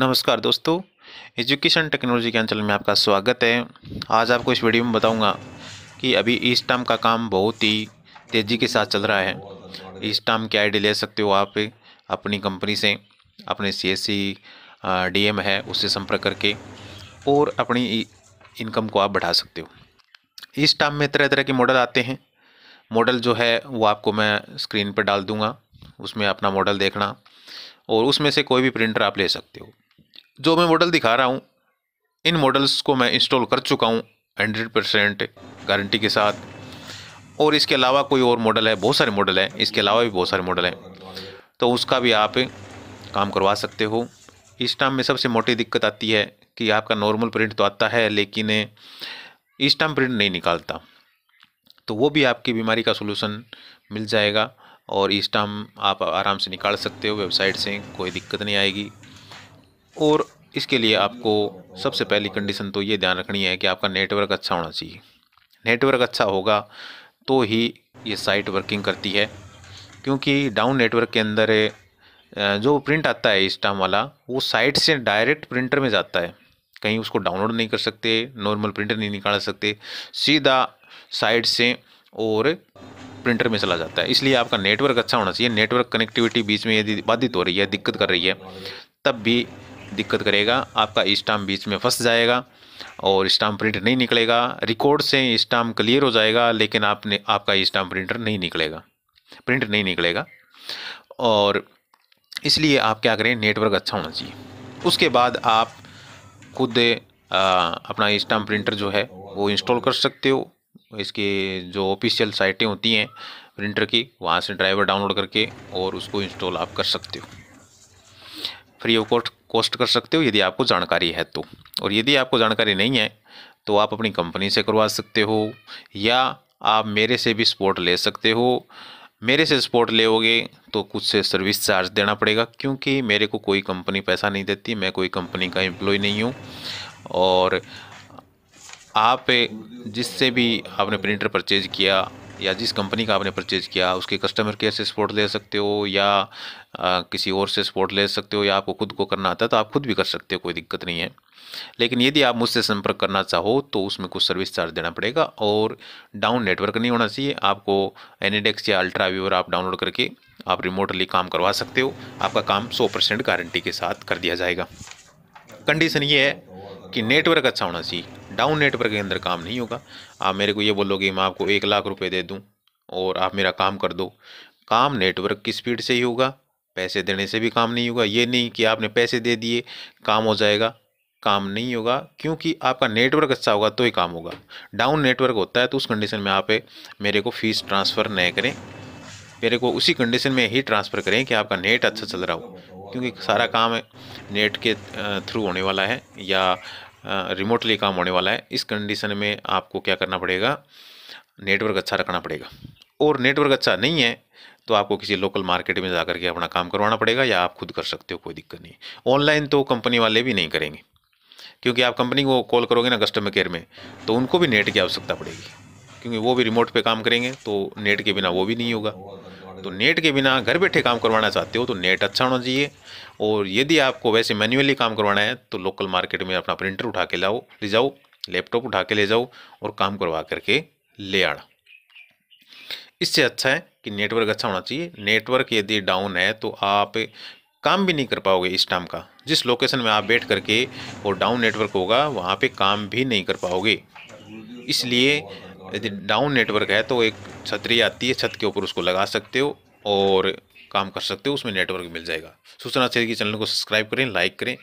नमस्कार दोस्तों education technology के अंचल में आपका स्वागत है आज आपको इस वीडियो में बताऊंगा कि अभी ई स्टाम का काम बहुत ही तेज़ी के साथ चल रहा है ई स्टाम की आईडी ले सकते हो आप अपनी कंपनी से अपने सी एस डीएम है उससे संपर्क करके और अपनी इनकम को आप बढ़ा सकते हो ई स्टाम में तरह तरह के मॉडल आते हैं मॉडल जो है वो आपको मैं स्क्रीन पर डाल दूँगा उसमें अपना मॉडल देखना और उसमें से कोई भी प्रिंटर आप ले सकते हो जो मैं मॉडल दिखा रहा हूँ इन मॉडल्स को मैं इंस्टॉल कर चुका हूँ हंड्रेड परसेंट गारंटी के साथ और इसके अलावा कोई और मॉडल है बहुत सारे मॉडल हैं इसके अलावा भी बहुत सारे मॉडल हैं तो उसका भी आप काम करवा सकते हो इस टाइम में सबसे मोटी दिक्कत आती है कि आपका नॉर्मल प्रिंट तो आता है लेकिन इस टाइम प्रिंट नहीं निकालता तो वो भी आपकी बीमारी का सोलूसन मिल जाएगा और इस टाइम आप आराम से निकाल सकते हो वेबसाइट से कोई दिक्कत नहीं आएगी और इसके लिए आपको सबसे पहली कंडीशन तो ये ध्यान रखनी है कि आपका नेटवर्क अच्छा होना चाहिए नेटवर्क अच्छा होगा तो ही ये साइट वर्किंग करती है क्योंकि डाउन नेटवर्क के अंदर जो प्रिंट आता है स्टाम वाला वो साइट से डायरेक्ट प्रिंटर में जाता है कहीं उसको डाउनलोड नहीं कर सकते नॉर्मल प्रिंटर नहीं निकाल सकते सीधा साइट से और प्रिंटर में चला जाता है इसलिए आपका नेटवर्क अच्छा होना चाहिए नेटवर्क कनेक्टिविटी बीच में यदि बाधित हो रही है दिक्कत कर रही है तब भी दिक्कत करेगा आपका स्टाम्प बीच में फंस जाएगा और स्टाम्प प्रिंट नहीं निकलेगा रिकॉर्ड से स्टाम्प क्लियर हो जाएगा लेकिन आपने आपका स्टाम्प प्रिंटर नहीं निकलेगा प्रिंट नहीं निकलेगा और इसलिए आप क्या करें नेटवर्क अच्छा होना चाहिए उसके बाद आप खुद आ, अपना स्टाम्प प्रिंटर जो है वो इंस्टॉल कर सकते हो इसके जो ऑफिशियल साइटें होती हैं प्रिंटर की वहाँ से ड्राइवर डाउनलोड करके और उसको इंस्टॉल आप कर सकते हो फ्री ऑफ कॉस्ट कॉस्ट कर सकते हो यदि आपको जानकारी है तो और यदि आपको जानकारी नहीं है तो आप अपनी कंपनी से करवा सकते हो या आप मेरे से भी सपोर्ट ले सकते हो मेरे से सपोर्ट लेोगे तो कुछ से सर्विस चार्ज देना पड़ेगा क्योंकि मेरे को कोई कंपनी पैसा नहीं देती मैं कोई कंपनी का एम्प्लॉय नहीं हूँ और आप जिससे भी आपने प्रिंटर परचेज किया या जिस कंपनी का आपने परचेज किया उसके कस्टमर केयर से सपोर्ट ले सकते हो या आ, किसी और से सपोर्ट ले सकते हो या आपको खुद को करना आता है तो आप खुद भी कर सकते हो कोई दिक्कत नहीं है लेकिन यदि आप मुझसे संपर्क करना चाहो तो उसमें कुछ सर्विस चार्ज देना पड़ेगा और डाउन नेटवर्क नहीं होना चाहिए आपको एनीडेक्स या अल्ट्रा व्यूअर आप डाउनलोड करके आप रिमोटली काम करवा सकते हो आपका काम सौ परसेंट गारंटी के साथ कर दिया जाएगा कंडीशन ये है कि नेटवर्क अच्छा होना चाहिए डाउन नेटवर्क के अंदर काम नहीं होगा आप मेरे को ये बोलोगे मैं आपको एक लाख रुपए दे दूँ और आप मेरा काम कर दो काम नेटवर्क की स्पीड से ही होगा पैसे देने से भी काम नहीं होगा ये नहीं कि आपने पैसे दे दिए काम हो जाएगा काम नहीं होगा क्योंकि आपका नेटवर्क अच्छा होगा तो ही काम होगा डाउन नेटवर्क होता है तो उस कंडीशन में आप मेरे को फ़ीस ट्रांसफ़र नहीं करें मेरे को उसी कंडीशन में ही ट्रांसफ़र करें कि आपका नेट अच्छा चल रहा हो क्योंकि सारा काम नेट के थ्रू होने वाला है या रिमोटली काम होने वाला है इस कंडीशन में आपको क्या करना पड़ेगा नेटवर्क अच्छा रखना पड़ेगा और नेटवर्क अच्छा नहीं है तो आपको किसी लोकल मार्केट में जाकर के अपना काम करवाना पड़ेगा या आप खुद कर सकते हो कोई दिक्कत नहीं ऑनलाइन तो कंपनी वाले भी नहीं करेंगे क्योंकि आप कंपनी को कॉल करोगे ना कस्टमर केयर में तो उनको भी नेट की आवश्यकता पड़ेगी क्योंकि वो भी रिमोट पे काम करेंगे तो नेट के बिना वो भी नहीं होगा तो नेट के बिना घर बैठे काम करवाना चाहते हो तो नेट अच्छा होना चाहिए और यदि आपको वैसे मैन्युअली काम करवाना है तो लोकल मार्केट में अपना प्रिंटर उठा के लाओ ले जाओ लैपटॉप उठा के ले जाओ और काम करवा करके ले आना इससे अच्छा है कि नेटवर्क अच्छा होना चाहिए नेटवर्क यदि डाउन है तो आप काम भी नहीं कर पाओगे इस टाइम का जिस लोकेशन में आप बैठ करके और डाउन नेटवर्क होगा वहाँ पे काम भी नहीं कर पाओगे इसलिए यदि डाउन नेटवर्क है तो एक छतरी आती है छत के ऊपर उसको लगा सकते हो और काम कर सकते हो उसमें नेटवर्क मिल जाएगा सूचना चाहिए कि चैनल को सब्सक्राइब करें लाइक करें